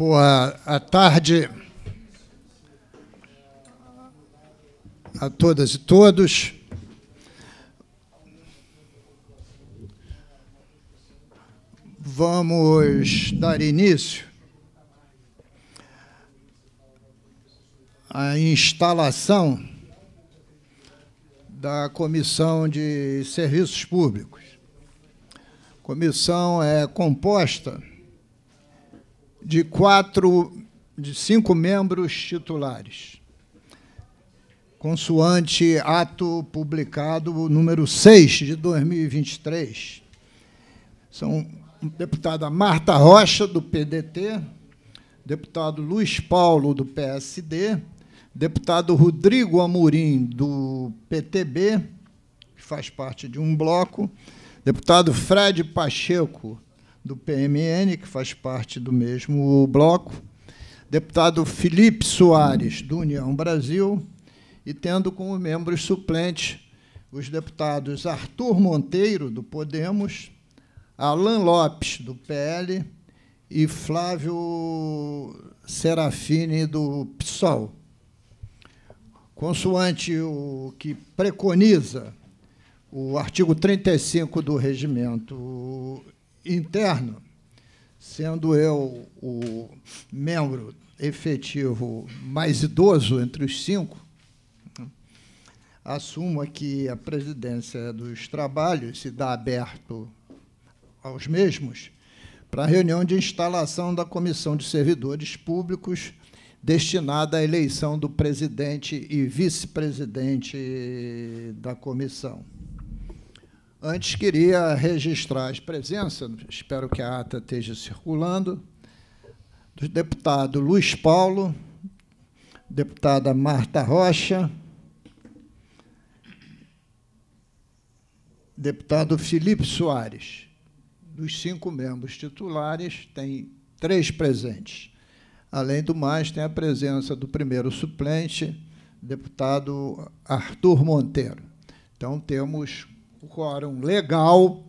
Boa tarde a todas e todos. Vamos dar início à instalação da Comissão de Serviços Públicos. A comissão é composta de quatro, de cinco membros titulares, consoante ato publicado número 6 de 2023. São deputada Marta Rocha, do PDT, deputado Luiz Paulo, do PSD, deputado Rodrigo Amorim, do PTB, que faz parte de um bloco, deputado Fred Pacheco, do PMN, que faz parte do mesmo bloco, deputado Felipe Soares, do União Brasil, e tendo como membros suplentes os deputados Arthur Monteiro, do Podemos, Alain Lopes, do PL, e Flávio Serafini, do PSOL. Consoante o que preconiza o artigo 35 do regimento interno, sendo eu o membro efetivo mais idoso entre os cinco, assumo que a presidência dos trabalhos se dá aberto aos mesmos para a reunião de instalação da Comissão de Servidores Públicos destinada à eleição do presidente e vice-presidente da comissão. Antes, queria registrar as presenças, espero que a ata esteja circulando, do deputado Luiz Paulo, deputada Marta Rocha, deputado Felipe Soares. Dos cinco membros titulares, tem três presentes. Além do mais, tem a presença do primeiro suplente, deputado Arthur Monteiro. Então, temos o quórum legal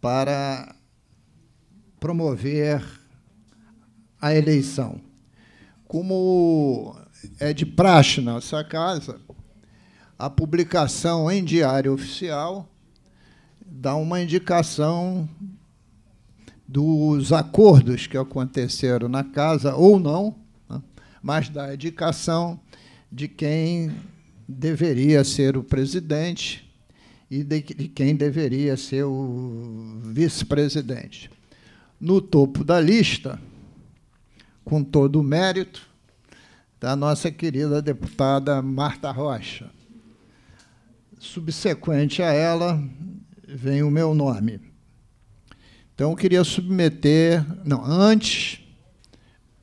para promover a eleição. Como é de praxe nessa casa, a publicação em diário oficial dá uma indicação dos acordos que aconteceram na casa ou não, né? mas dá indicação de quem deveria ser o presidente e de, de quem deveria ser o vice-presidente. No topo da lista, com todo o mérito, da nossa querida deputada Marta Rocha. Subsequente a ela, vem o meu nome. Então, eu queria submeter. Não, antes,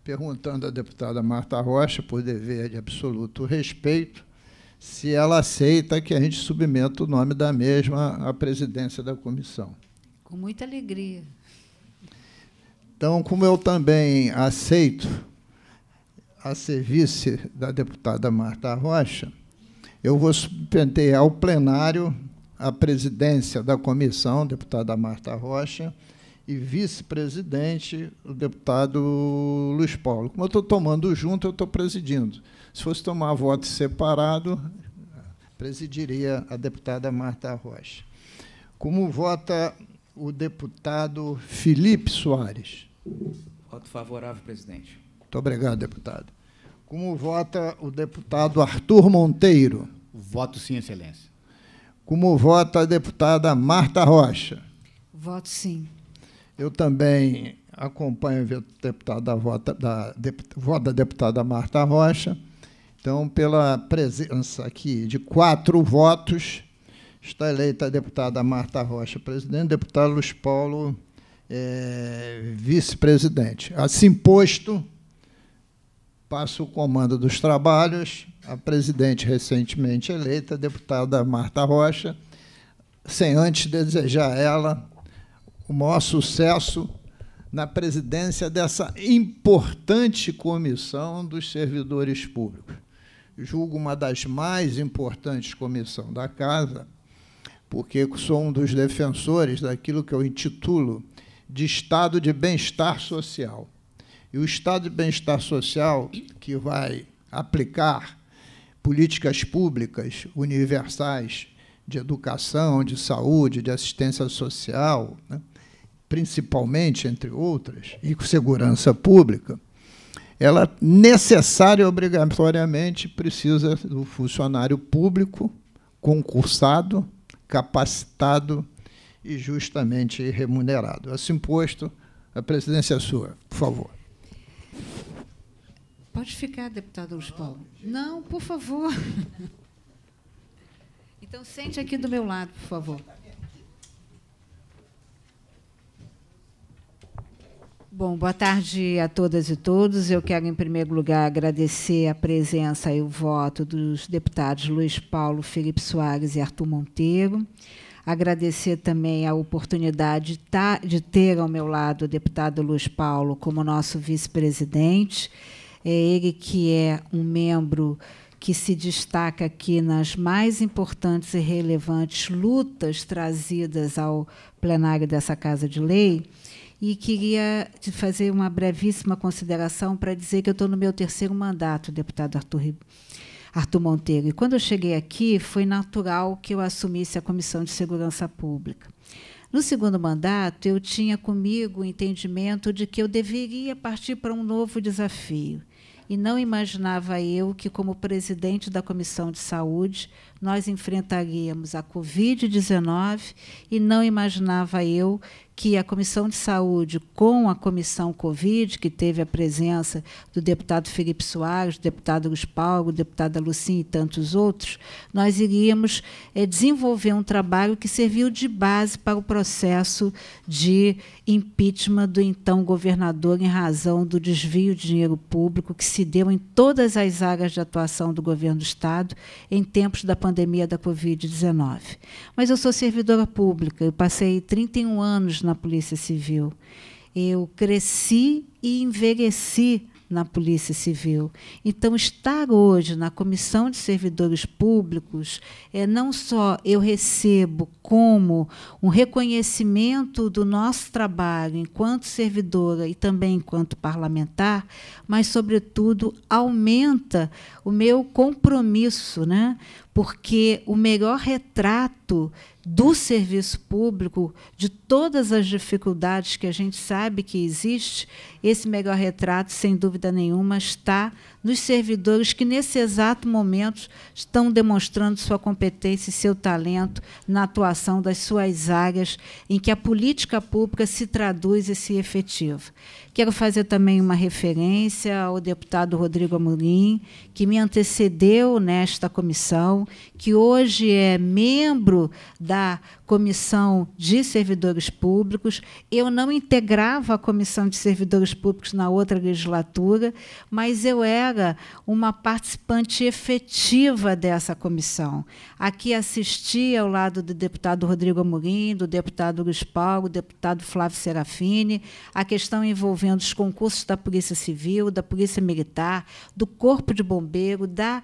perguntando à deputada Marta Rocha, por dever de absoluto respeito, se ela aceita que a gente submeta o nome da mesma à presidência da comissão. Com muita alegria. Então, como eu também aceito a serviço da deputada Marta Rocha, eu vou submeter ao plenário a presidência da comissão, deputada Marta Rocha, e vice-presidente o deputado Luiz Paulo. Como eu estou tomando junto, eu estou presidindo. Se fosse tomar voto separado, presidiria a deputada Marta Rocha. Como vota o deputado Felipe Soares? Voto favorável, presidente. Muito obrigado, deputado. Como vota o deputado Arthur Monteiro? Voto sim, excelência. Como vota a deputada Marta Rocha? Voto sim. Eu também acompanho a deputada, a voto da, da deputada Marta Rocha. Então, pela presença aqui de quatro votos, está eleita a deputada Marta Rocha, presidente, deputado Luiz Paulo, é, vice-presidente. Assim posto, passo o comando dos trabalhos à presidente recentemente eleita, a deputada Marta Rocha, sem antes desejar a ela o maior sucesso na presidência dessa importante comissão dos servidores públicos. Julgo uma das mais importantes comissões da Casa, porque sou um dos defensores daquilo que eu intitulo de Estado de Bem-Estar Social. E o Estado de Bem-Estar Social, que vai aplicar políticas públicas universais de educação, de saúde, de assistência social, né? principalmente, entre outras, e segurança pública, ela necessária e obrigatoriamente precisa do funcionário público concursado, capacitado e justamente remunerado. Assim posto, a presidência é sua, por favor. Pode ficar, deputado Luiz Paulo. Não, por favor. Então, sente aqui do meu lado, por favor. Bom, boa tarde a todas e todos. Eu quero, em primeiro lugar, agradecer a presença e o voto dos deputados Luiz Paulo, Felipe Soares e Arthur Monteiro. Agradecer também a oportunidade tá, de ter ao meu lado o deputado Luiz Paulo como nosso vice-presidente. É ele que é um membro que se destaca aqui nas mais importantes e relevantes lutas trazidas ao plenário dessa Casa de Lei e queria te fazer uma brevíssima consideração para dizer que eu estou no meu terceiro mandato, deputado Arthur, Arthur Monteiro. E quando eu cheguei aqui, foi natural que eu assumisse a Comissão de Segurança Pública. No segundo mandato, eu tinha comigo o entendimento de que eu deveria partir para um novo desafio. E não imaginava eu que, como presidente da Comissão de Saúde, nós enfrentaríamos a Covid-19, e não imaginava eu que a Comissão de Saúde, com a Comissão Covid, que teve a presença do deputado Felipe Soares, do deputado Guspalgo, deputada Lucim e tantos outros, nós iríamos é, desenvolver um trabalho que serviu de base para o processo de impeachment do então governador em razão do desvio de dinheiro público que se deu em todas as áreas de atuação do governo do Estado em tempos da pandemia da Covid-19. Mas eu sou servidora pública, eu passei 31 anos na Polícia Civil. Eu cresci e envelheci na Polícia Civil. Então, estar hoje na Comissão de Servidores Públicos, é não só eu recebo como um reconhecimento do nosso trabalho enquanto servidora e também enquanto parlamentar, mas, sobretudo, aumenta o meu compromisso né, porque o melhor retrato do serviço público, de todas as dificuldades que a gente sabe que existe, esse melhor retrato, sem dúvida nenhuma, está nos servidores que, nesse exato momento, estão demonstrando sua competência e seu talento na atuação das suas áreas em que a política pública se traduz e se efetiva. Quero fazer também uma referência ao deputado Rodrigo Amorim, que me antecedeu nesta comissão, que hoje é membro da Comissão de Servidores Públicos. Eu não integrava a Comissão de Servidores Públicos na outra legislatura, mas eu era uma participante efetiva dessa comissão. Aqui assisti ao lado do deputado Rodrigo Amorim, do deputado Paulo, do deputado Flávio Serafini, a questão envolvendo os concursos da Polícia Civil, da Polícia Militar, do Corpo de Bombeiro, da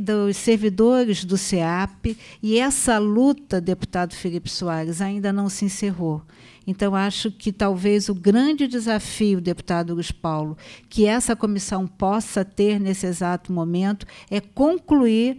dos servidores do CEAP. E essa luta, deputado Felipe Soares, ainda não se encerrou. Então, acho que talvez o grande desafio, deputado Luiz Paulo, que essa comissão possa ter nesse exato momento é concluir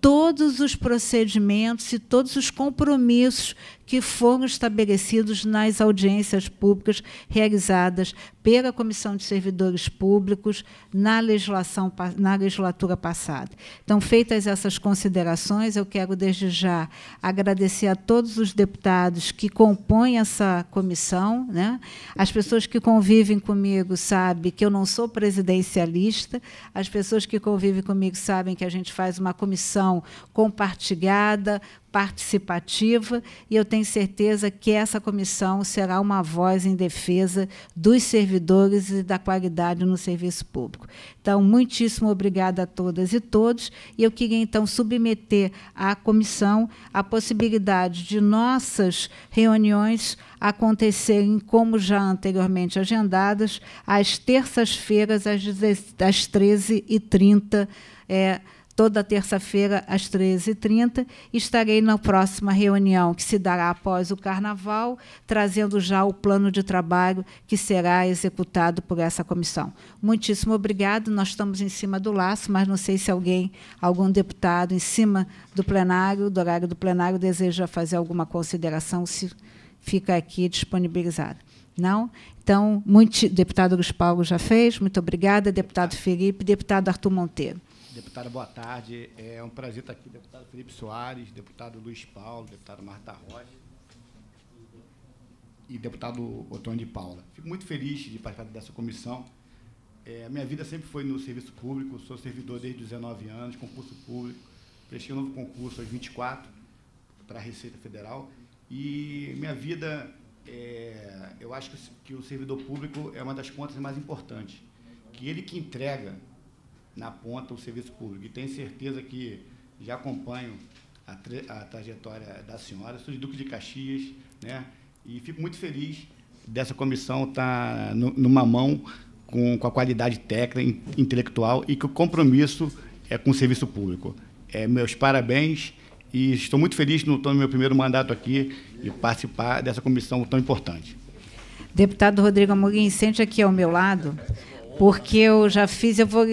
todos os procedimentos e todos os compromissos que foram estabelecidos nas audiências públicas realizadas pela Comissão de Servidores Públicos na legislação na legislatura passada. Então, feitas essas considerações, eu quero desde já agradecer a todos os deputados que compõem essa comissão, né? As pessoas que convivem comigo sabem que eu não sou presidencialista, as pessoas que convivem comigo sabem que a gente faz uma comissão compartilhada, participativa e eu tenho certeza que essa comissão será uma voz em defesa dos servidores e da qualidade no serviço público. Então, muitíssimo obrigada a todas e todos, e eu queria então submeter à comissão a possibilidade de nossas reuniões acontecerem, como já anteriormente agendadas, às terças-feiras às 13h30 é, Toda terça-feira, às 13h30, estarei na próxima reunião, que se dará após o Carnaval, trazendo já o plano de trabalho que será executado por essa comissão. Muitíssimo obrigado. Nós estamos em cima do laço, mas não sei se alguém, algum deputado, em cima do plenário, do horário do plenário, deseja fazer alguma consideração, se fica aqui disponibilizado. Não? Então, muito, deputado Luiz Paulo já fez, muito obrigada, deputado Felipe, deputado Arthur Monteiro. Deputada, boa tarde. É um prazer estar aqui, deputado Felipe Soares, deputado Luiz Paulo, deputado Marta Rocha e deputado Otônio de Paula. Fico muito feliz de participar dessa comissão. É, minha vida sempre foi no serviço público, sou servidor desde 19 anos, concurso público, prestei um novo concurso aos 24 para a Receita Federal e minha vida, é, eu acho que o servidor público é uma das contas mais importantes, que ele que entrega na ponta o serviço público. E tenho certeza que já acompanho a, tra a trajetória da senhora, sou de Duque de Caxias, né? e fico muito feliz dessa comissão estar tá numa mão com, com a qualidade técnica, intelectual e que o compromisso é com o serviço público. É, meus parabéns e estou muito feliz no, no meu primeiro mandato aqui e participar dessa comissão tão importante. Deputado Rodrigo Amorim, sente aqui ao meu lado, porque eu já fiz, eu vou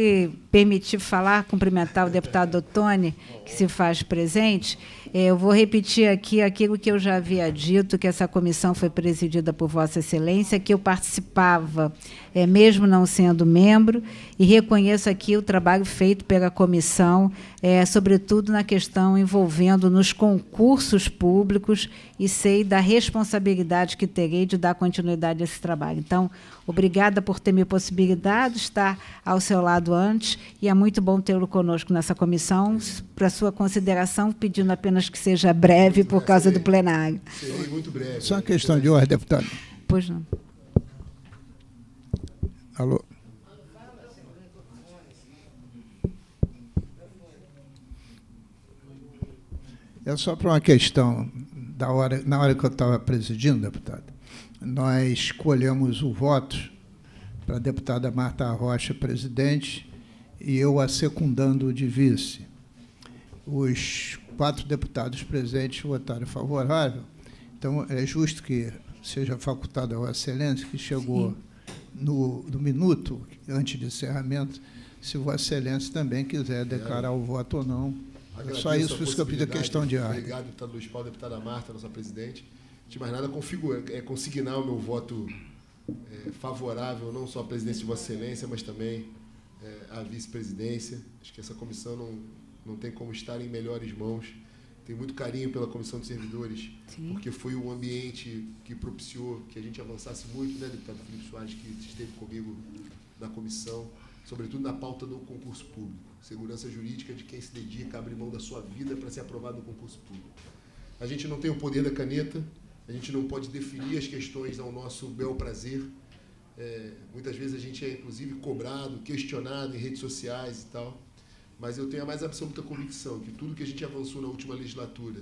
permitir falar, cumprimentar o deputado Tony, que se faz presente. É, eu vou repetir aqui aquilo que eu já havia dito, que essa comissão foi presidida por Vossa Excelência, que eu participava, é, mesmo não sendo membro, e reconheço aqui o trabalho feito pela comissão, é, sobretudo na questão envolvendo nos concursos públicos, e sei da responsabilidade que terei de dar continuidade a esse trabalho. Então, obrigada por ter me possibilitado estar ao seu lado antes e é muito bom tê-lo conosco nessa comissão. Para sua consideração, pedindo apenas que seja breve por causa do plenário. Serei muito breve. Só uma questão de ordem, deputado. Pois não. Alô? É só para uma questão da hora, na hora que eu estava presidindo, deputado. Nós escolhemos o voto para a deputada Marta Rocha, presidente, e eu a secundando de vice. Os quatro deputados presentes votaram favorável, então é justo que seja facultado ao Excelência, que chegou no, no, minuto antes de encerramento, se Vossa Excelência também quiser declarar o voto ou não. É agradeço Só isso, por isso que eu pedi a questão de ordem. Obrigado, deputado Luiz Paulo, deputada Marta, nossa presidente. De mais nada, configura, é, consignar o meu voto é, favorável, não só à presidência de Vossa Excelência, mas também é, à vice-presidência. Acho que essa comissão não, não tem como estar em melhores mãos. Tenho muito carinho pela comissão de servidores, Sim. porque foi um ambiente que propiciou que a gente avançasse muito, né, deputado Felipe Soares, que esteve comigo na comissão, sobretudo na pauta do concurso público. Segurança jurídica de quem se dedica a abrir mão da sua vida para ser aprovado no concurso público. A gente não tem o poder da caneta, a gente não pode definir as questões ao nosso bel prazer, é, muitas vezes a gente é, inclusive, cobrado, questionado em redes sociais e tal. Mas eu tenho a mais absoluta convicção que tudo que a gente avançou na última legislatura,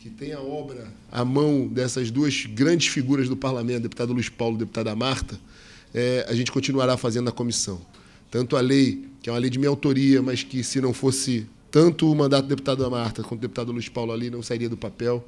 que tem a obra à mão dessas duas grandes figuras do parlamento, deputado Luiz Paulo e deputada Marta, é, a gente continuará fazendo na comissão. Tanto a lei, que é uma lei de minha autoria, mas que se não fosse tanto o mandato do deputado Marta quanto o deputado Luiz Paulo ali, não sairia do papel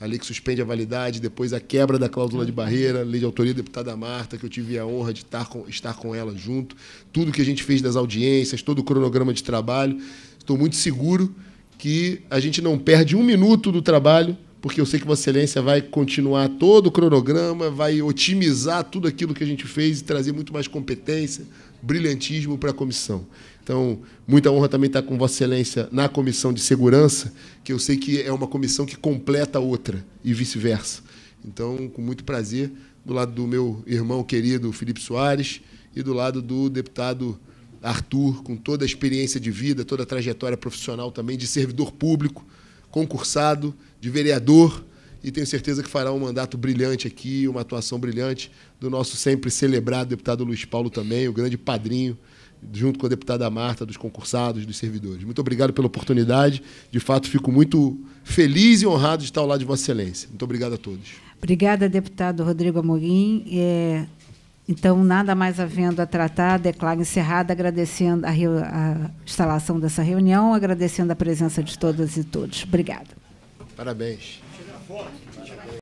a lei que suspende a validade, depois a quebra da cláusula de barreira, lei de autoria da deputada Marta, que eu tive a honra de estar com, estar com ela junto, tudo que a gente fez das audiências, todo o cronograma de trabalho. Estou muito seguro que a gente não perde um minuto do trabalho porque eu sei que Vossa Excelência vai continuar todo o cronograma, vai otimizar tudo aquilo que a gente fez e trazer muito mais competência, brilhantismo para a comissão. Então, muita honra também estar tá com Vossa Excelência na comissão de segurança, que eu sei que é uma comissão que completa a outra e vice-versa. Então, com muito prazer, do lado do meu irmão querido Felipe Soares e do lado do deputado Arthur, com toda a experiência de vida, toda a trajetória profissional também de servidor público concursado, de vereador, e tenho certeza que fará um mandato brilhante aqui, uma atuação brilhante do nosso sempre celebrado deputado Luiz Paulo também, o grande padrinho, junto com a deputada Marta, dos concursados, dos servidores. Muito obrigado pela oportunidade. De fato, fico muito feliz e honrado de estar ao lado de Vossa Excelência. Muito obrigado a todos. Obrigada, deputado Rodrigo Amorim. É então, nada mais havendo a tratar, declaro encerrada, agradecendo a, a instalação dessa reunião, agradecendo a presença de todas e todos. Obrigada. Parabéns.